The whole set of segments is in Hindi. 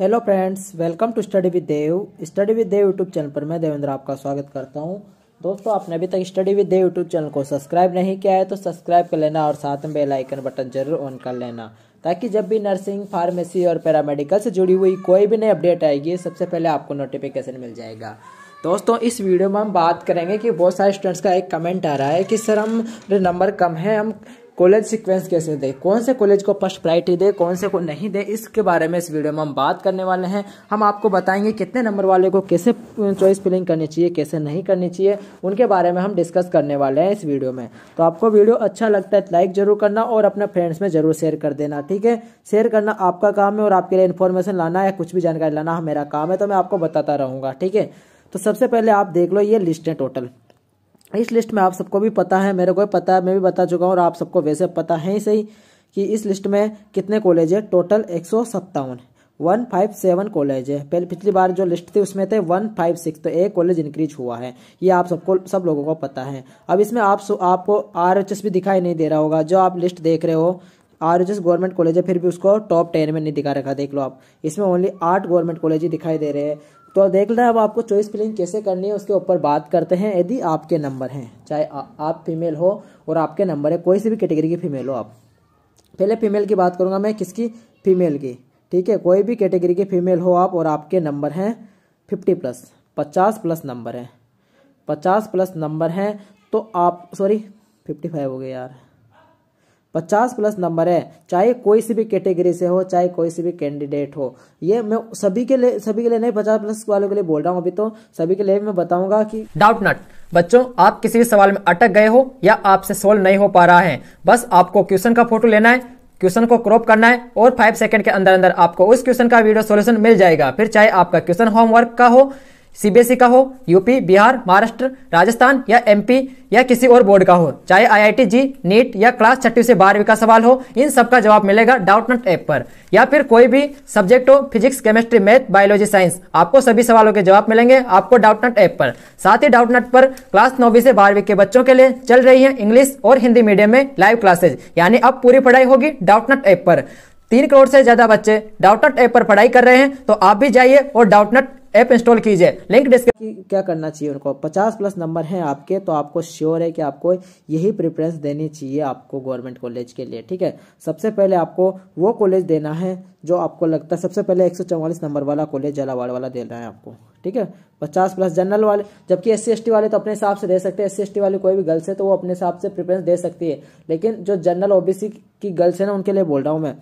hello friends welcome to study with Dev study with Dev YouTube channel पर मैं देवेंद्र आपका स्वागत करता हूं दोस्तों आपने अभी तक study with Dev YouTube channel को सब्सक्राइब नहीं किया है तो सब्सक्राइब कर लेना और साथ में बेल आइकन बटन जरूर ऑन कर लेना ताकि जब भी नर्सिंग फार्मेसी और पैरामेडिकल से जुड़ी हुई कोई भी नई अपडेट आएगी सबसे पहले आपको नोटिफिकेशन मिल जाएगा दोस्तों इस वीडियो में हम बात करेंगे कि बहुत सारे स्टूडेंट्स का एक कमेंट आ रहा है कि सर हम नंबर कम है हम कॉलेज सीक्वेंस कैसे दे कौन से कॉलेज को फर्स्ट प्रायोरिटी दे कौन से को नहीं दे इसके बारे में इस वीडियो में हम बात करने वाले हैं हम आपको बताएंगे कितने नंबर वाले को कैसे चॉइस फिलिंग करनी चाहिए कैसे नहीं करनी चाहिए उनके बारे में हम डिस्कस करने वाले हैं इस वीडियो में तो आपको वीडियो अच्छा लगता है लाइक तो जरूर करना और अपने फ्रेंड्स में जरूर शेयर कर देना ठीक है शेयर करना आपका काम है और आपके लिए इन्फॉर्मेशन लाना या कुछ भी जानकारी लाना मेरा काम है तो मैं आपको बताता रहूँगा ठीक है तो सबसे पहले आप देख लो ये लिस्ट है टोटल इस लिस्ट में आप सबको भी पता है मेरे को भी पता है मैं भी बता चुका हूँ और आप सबको वैसे पता है ही सही कि इस लिस्ट में कितने कॉलेज है टोटल एक सौ सत्तावन वन फाइव सेवन कॉलेज है पहले पिछली बार जो लिस्ट थी उसमें थे वन फाइव सिक्स तो एक कॉलेज इंक्रीज हुआ है ये आप सबको सब लोगों को पता है अब इसमें आप आपको आर एच एस भी दिखाई नहीं दे रहा होगा जो आप लिस्ट देख रहे हो आर गवर्नमेंट कॉलेज है फिर भी उसको टॉप टेन में नहीं दिखा रखा देख लो आप इसमें ओनली आठ गवर्नमेंट कॉलेज ही दिखाई दे रहे हैं तो देख लेना अब आपको चॉइस फिलिंग कैसे करनी है उसके ऊपर बात करते हैं यदि आपके नंबर हैं चाहे आप फीमेल हो और आपके नंबर है कोई सी भी कैटेगरी की फीमेल हो आप पहले फीमेल की बात करूंगा मैं किसकी फीमेल की ठीक है कोई भी कैटेगरी की फीमेल हो आप और आपके नंबर हैं फिफ्टी प्लस पचास प्लस नंबर है पचास प्लस नंबर हैं तो आप सॉरी फिफ्टी फाइव हो गए यार पचास प्लस नंबर है चाहे कोई सी भी कैटेगरी से हो चाहे कोई सी भी कैंडिडेट हो ये मैं सभी के लिए सभी के लिए नहीं पचास प्लस वालों के लिए बोल रहा हूँ अभी तो सभी के लिए मैं बताऊंगा कि डाउट नट बच्चों आप किसी भी सवाल में अटक गए हो या आपसे सोल्व नहीं हो पा रहा है बस आपको क्वेश्चन का फोटो लेना है क्वेश्चन को क्रॉप करना है और फाइव सेकंड के अंदर अंदर आपको उस क्वेश्चन का वीडियो सॉल्यूशन मिल जाएगा फिर चाहे आपका क्वेश्चन होमवर्क का हो सीबीएसई e का हो यूपी बिहार महाराष्ट्र राजस्थान या एमपी या किसी और बोर्ड का हो चाहे आईआईटी जी नीट या क्लास छठी से बारहवीं का सवाल हो इन सब का जवाब मिलेगा डाउट नट ऐप पर या फिर कोई भी सब्जेक्ट हो physics chemistry math biology science आपको सभी सवालों के जवाब मिलेंगे आपको डाउट नट ऐप पर साथ ही नट पर क्लास नौवीं से बारहवीं के बच्चों के लिए चल रही है इंग्लिश और हिंदी मीडियम में लाइव क्लासेज यानी अब पूरी पढ़ाई होगी डाउट नट ऐप पर तीन करोड़ से ज्यादा बच्चे डाउट नट ऐप पर पढ़ाई कर रहे हैं तो आप भी जाइए और डाउटनट ऐप इंस्टॉल कीजिए लिंक डिस्क्रिप्शन क्या करना चाहिए उनको 50 प्लस नंबर है आपके तो आपको श्योर है कि आपको यही प्रेफरेंस देनी चाहिए आपको गवर्नमेंट कॉलेज के लिए ठीक है सबसे पहले आपको वो कॉलेज देना है जो आपको लगता है सबसे पहले एक नंबर वाला कॉलेज जलावाड़ वाला देना है आपको ठीक है पचास प्लस जनरल वाले जबकि एस सी वाले तो अपने हिसाब से दे सकते हैं एस सी वाले कोई भी गर्ल्स है तो वो अपने हिसाब से प्रेफरेंस दे सकती है लेकिन जो जनरल ओबीसी की गर्ल्स है ना उनके लिए बोल रहा हूँ मैं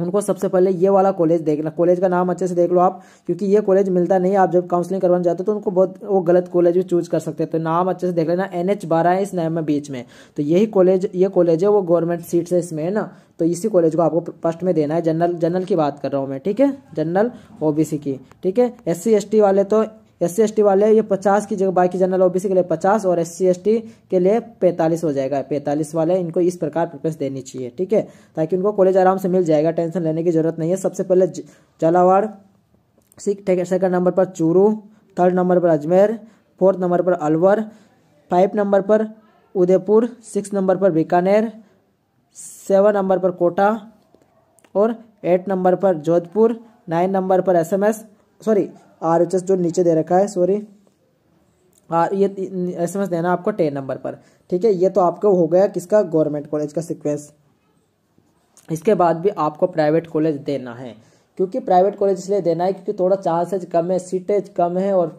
उनको सबसे पहले ये वाला कॉलेज देखना कॉलेज का नाम अच्छे से देख लो आप क्योंकि ये कॉलेज मिलता नहीं आप जब काउंसलिंग करवाना चाहते हो तो उनको बहुत वो गलत कॉलेज भी चूज कर सकते हैं तो नाम अच्छे से देख लेना एन एच बारह है इस नाम में बीच में तो यही कॉलेज ये कॉलेज है वो गवर्नमेंट सीट से इसमें है ना तो इसी कॉलेज को आपको फर्स्ट में देना है जनरल जनरल की बात कर रहा हूँ मैं ठीक है जनरल ओबीसी की ठीक है एस सी वाले तो एस सी वाले ये पचास की जगह बाकी जनरल ओबीसी के लिए पचास और एस सी के लिए पैंतालीस हो जाएगा पैंतालीस वाले इनको इस प्रकार प्रिफ्रेंस देनी चाहिए ठीक है ताकि उनको कॉलेज आराम से मिल जाएगा टेंशन लेने की जरूरत नहीं है सबसे पहले झालावाड़ सेकंड नंबर पर चूरू थर्ड नंबर पर अजमेर फोर्थ नंबर पर अलवर फाइव नंबर पर उदयपुर सिक्स नंबर पर बीकानेर सेवन नंबर पर कोटा और एट नंबर पर जोधपुर नाइन नंबर पर SMS sorry R H S जो नीचे दे रखा है सॉरी आर ये एस एम एस देना आपको टेन नंबर पर ठीक है ये तो आपको हो गया किसका गवर्नमेंट कॉलेज का सिक्वेंस इसके बाद भी आपको प्राइवेट कॉलेज देना है क्योंकि प्राइवेट कॉलेज इसलिए देना है क्योंकि थोड़ा चांसेज कम है सीटेज कम है और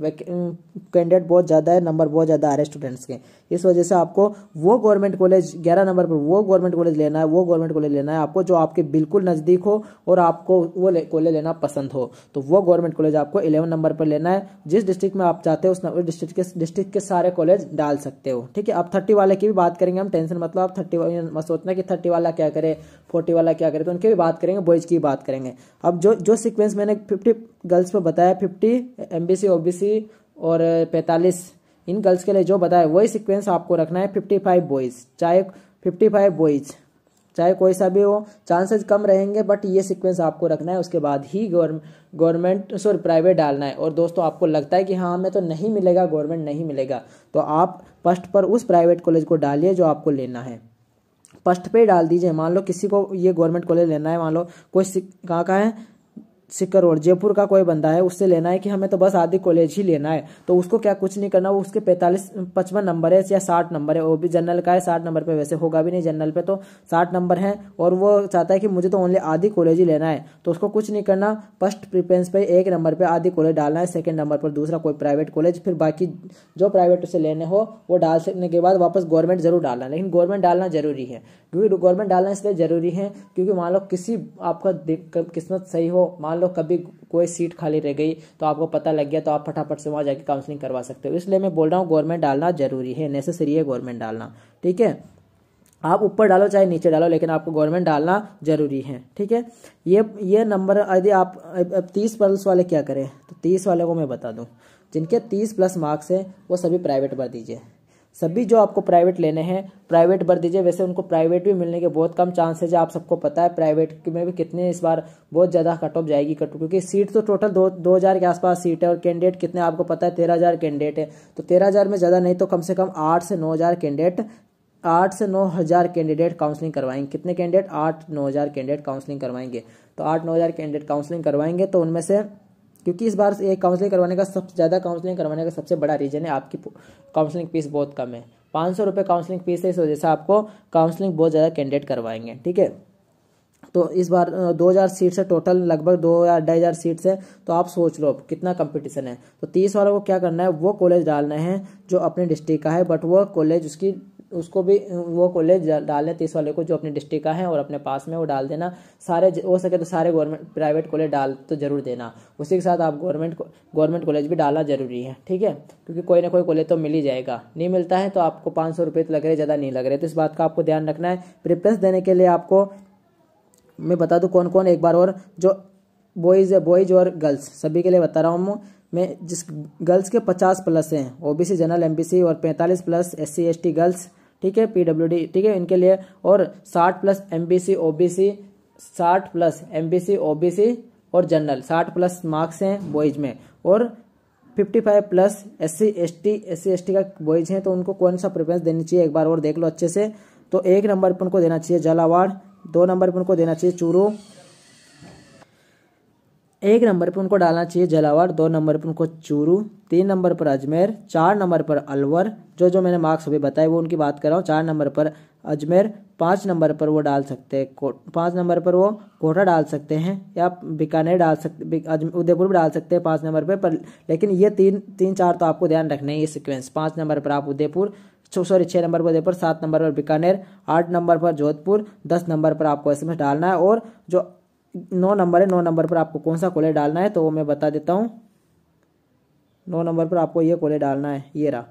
कैंडिडेट बहुत ज़्यादा है नंबर बहुत ज़्यादा आ रहे स्टूडेंट्स के इस वजह से आपको वो गवर्नमेंट कॉलेज ग्यारह नंबर पर वो गवर्नमेंट कॉलेज लेना है वो गवर्नमेंट कॉलेज लेना है आपको जो आपके बिल्कुल नज़दीक हो और आपको वो ले, कॉलेज लेना पसंद हो तो वो गवर्नमेंट कॉलेज आपको इलेवन नंबर पर लेना है जिस डिस्ट्रिक्ट में आप चाहते हो उस डिस्ट्रिक्ट के डिस्ट्रिक्ट के सारे कॉलेज डाल सकते हो ठीक है अब थर्टी वाले की भी बात करेंगे हम टेंशन मतलब आप थर्टी सोचना कि थर्टी वाला क्या करे फोर्टी वाला क्या करे तो उनकी भी बात करेंगे बॉयज़ की बात करेंगे अब जो जो सिक्वेंस मैंने फिफ्टी गर्ल्स पर बताया fifty M B C O B C और पैंतालीस इन गर्ल्स के लिए जो बताए वही सिक्वेंस आपको रखना है फिफ्टी फाइव बॉयज़ चाहे फिफ्टी फाइव बॉयज़ चाहे कोई सा भी हो चांसेस कम रहेंगे बट ये सीक्वेंस आपको रखना है उसके बाद ही गवर्नमेंट सॉरी प्राइवेट डालना है और दोस्तों आपको लगता है कि हाँ हमें तो नहीं मिलेगा गवर्नमेंट नहीं मिलेगा तो आप फर्स्ट पर उस प्राइवेट कॉलेज को डालिए जो आपको लेना है फर्स्ट पे डाल दीजिए मान लो किसी को ये गवर्नमेंट कॉलेज लेना है मान लो कोई कहाँ का है सिक्कर और जयपुर का कोई बंदा है उससे लेना है कि हमें तो बस आदि कॉलेज ही लेना है तो उसको क्या कुछ नहीं करना वो उसके पैंतालीस पचपन नंबर है या साठ नंबर है वो भी जनरल का है साठ नंबर पे वैसे होगा भी नहीं जनरल पे तो साठ नंबर है और वो चाहता है कि मुझे तो ओनली आदि कॉलेज ही लेना है तो उसको कुछ नहीं करना फर्स्ट प्रिफ्रेंस पे एक नंबर पर आदि कॉलेज डालना है सेकेंड नंबर पर दूसरा कोई प्राइवेट कॉलेज फिर बाकी जो प्राइवेट उसे लेने हो वो डाल सकने के बाद वापस गवर्नमेंट जरूर डालना लेकिन गवर्नमेंट डालना जरूरी है क्योंकि गवर्नमेंट डालना इसलिए जरूरी है क्योंकि मान लो किसी आपका किस्मत सही हो मान लो लो कभी कोई सीट खाली रह गई तो आपको पता लग गया तो आप फटाफट से वहाँ जाके काउंसलिंग करवा सकते हो इसलिए मैं बोल रहा हूँ गवर्नमेंट डालना जरूरी है नेसेसरी है गवर्नमेंट डालना ठीक है आप ऊपर डालो चाहे नीचे डालो लेकिन आपको गवर्नमेंट डालना जरूरी है ठीक है ये ये नंबर यदि आप अब तीस प्लस वाले क्या करें तो तीस वाले को मैं बता दूं जिनके तीस प्लस मार्क्स हैं वो सभी प्राइवेट भर दीजिए सभी जो आपको प्राइवेट लेने हैं प्राइवेट भर दीजिए वैसे उनको प्राइवेट भी मिलने के बहुत कम चांसेज है आप सबको पता है प्राइवेट में भी कितने इस बार बहुत ज़्यादा कट ऑफ जाएगी कट क्योंकि सीट तो टोटल दो दो हज़ार के आसपास सीट है और कैंडिडेट कितने आपको पता है तेरह हज़ार कैंडिडेट है तो तेरह हज़ार में ज़्यादा नहीं तो कम से कम आठ से नौ हज़ार कैंडिडेट आठ से नौ हज़ार कैंडिडेट काउंसलिंग करवाएंगे कितने कैंडिडेट आठ नौ हज़ार कैंडिडेट काउंसलिंग करवाएंगे तो आठ नौ हज़ार कैंडिडेट काउंसलिंग करवाएंगे तो उनमें से क्योंकि इस बार काउंसलिंग करवाने का सबसे ज़्यादा काउंसलिंग करवाने का सबसे बड़ा रीज़न है आपकी काउंसलिंग फीस बहुत कम है पाँच सौ रुपये काउंसलिंग फीस है इस वजह से आपको काउंसलिंग बहुत ज़्यादा कैंडिडेट करवाएंगे ठीक है तो इस बार दो हज़ार सीट्स है टोटल लगभग दो या ढाई हज़ार सीट्स है तो आप सोच लो कितना कंपटीशन है तो तीस वालों को क्या करना है वो कॉलेज डालना है जो अपने डिस्ट्रिक्ट का है बट वो कॉलेज उसकी उसको भी वो कॉलेज डाल लें तीस वाले को जो अपने डिस्ट्रिक्ट का है और अपने पास में वो डाल देना सारे हो सके तो सारे गवर्नमेंट प्राइवेट कॉलेज डाल तो जरूर देना उसी के साथ आप गवर्नमेंट गवर्नमेंट कॉलेज भी डालना जरूरी है ठीक है क्योंकि कोई ना कोई कॉलेज तो मिल ही जाएगा नहीं मिलता है तो आपको पाँच सौ रुपये तो लग रहे ज़्यादा नहीं लग रहे तो इस बात का आपको ध्यान रखना है प्रिफ्रेंस देने के लिए आपको मैं बता दूँ कौन कौन एक बार और जो बॉयज़ बॉयज़ और गर्ल्स सभी के लिए बता रहा हूँ मैं जिस गर्ल्स के पचास प्लस हैं ओबीसी जनरल एमबीसी और पैंतालीस प्लस एससी एसटी गर्ल्स ठीक है पीडब्ल्यूडी ठीक है इनके लिए और साठ प्लस एमबीसी ओबीसी साठ प्लस एमबीसी ओबीसी और जनरल साठ प्लस मार्क्स हैं बॉयज में और fifty five plus S C S T S C S T का बॉयज हैं तो उनको कौन सा प्रेफरेंस देनी चाहिए एक बार और देख लो अच्छे से तो एक नंबर पर उनको देना चाहिए जलावाड़ दो नंबर पर उनको देना चाहिए चूरू एक नंबर पर उनको डालना चाहिए जलावर दो नंबर पर उनको चूरू तीन नंबर पर अजमेर चार नंबर पर अलवर जो जो मैंने मार्क्स अभी बताए वो उनकी बात कर रहा हूँ चार नंबर पर अजमेर पाँच नंबर पर वो डाल सकते हैं पाँच नंबर पर वो कोटा डाल सकते हैं या बीकानेर डाल सकते उदयपुर भी डाल सकते हैं पाँच नंबर पर, पर लेकिन ये तीन तीन चार तो आपको ध्यान रखना है ये सिक्वेंस पाँच नंबर पर आप उदयपुर सॉरी छः नंबर पर उदयपुर सात नंबर पर बीकानेर आठ नंबर पर जोधपुर दस नंबर पर आपको एस डालना है और जो नौ नंबर है नौ नंबर पर आपको कौन सा कोले डालना है तो वो मैं बता देता हूँ नौ नंबर पर आपको ये कोले डालना है ये रहा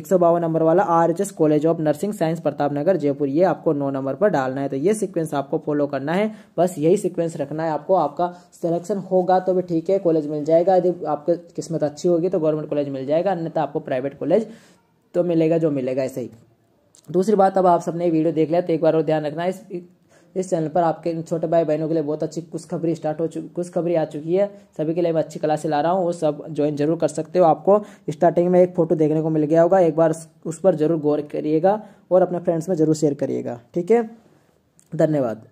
एक सौ बावन नंबर वाला R H S college of nursing science Pratap Nagar Jaipur ये आपको नौ नंबर पर डालना है तो ये सीक्वेंस आपको फॉलो करना है बस यही सीक्वेंस रखना है आपको आपका सिलेक्शन होगा तो भी ठीक है कॉलेज मिल जाएगा यदि आपकी किस्मत अच्छी होगी तो गवर्नमेंट कॉलेज मिल जाएगा अन्यथा तो आपको प्राइवेट कॉलेज तो मिलेगा जो मिलेगा ऐसे ही दूसरी बात अब आप सबने वीडियो देख लिया तो एक बार और ध्यान रखना इस इस चैनल पर आपके छोटे भाई बहनों के लिए बहुत अच्छी कुछ खबरी स्टार्ट हो चुकी कुछ खबरी आ चुकी है सभी के लिए मैं अच्छी क्लासे ला रहा हूँ वो सब ज्वाइन जरूर कर सकते हो आपको स्टार्टिंग में एक फोटो देखने को मिल गया होगा एक बार उस पर जरूर गौर करिएगा और अपने फ्रेंड्स में जरूर शेयर करिएगा ठीक है धन्यवाद